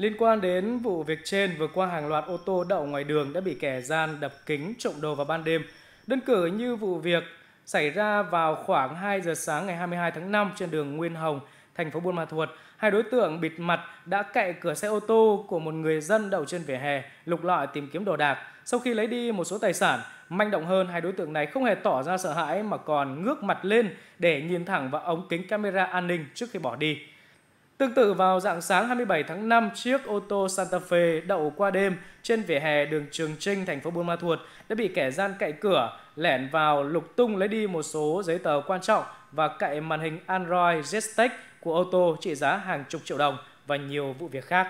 Liên quan đến vụ việc trên, vừa qua hàng loạt ô tô đậu ngoài đường đã bị kẻ gian đập kính trộm đồ vào ban đêm. Đơn cử như vụ việc xảy ra vào khoảng 2 giờ sáng ngày 22 tháng 5 trên đường Nguyên Hồng, thành phố Buôn Ma Thuột. Hai đối tượng bịt mặt đã cậy cửa xe ô tô của một người dân đậu trên vỉa hè, lục lọi tìm kiếm đồ đạc. Sau khi lấy đi một số tài sản, manh động hơn hai đối tượng này không hề tỏ ra sợ hãi mà còn ngước mặt lên để nhìn thẳng vào ống kính camera an ninh trước khi bỏ đi. Tương tự vào dạng sáng 27 tháng 5, chiếc ô tô Santa Fe đậu qua đêm trên vỉa hè đường Trường Trinh, thành phố Buôn Ma Thuột đã bị kẻ gian cậy cửa, lẻn vào lục tung lấy đi một số giấy tờ quan trọng và cậy màn hình Android Jetstack của ô tô trị giá hàng chục triệu đồng và nhiều vụ việc khác.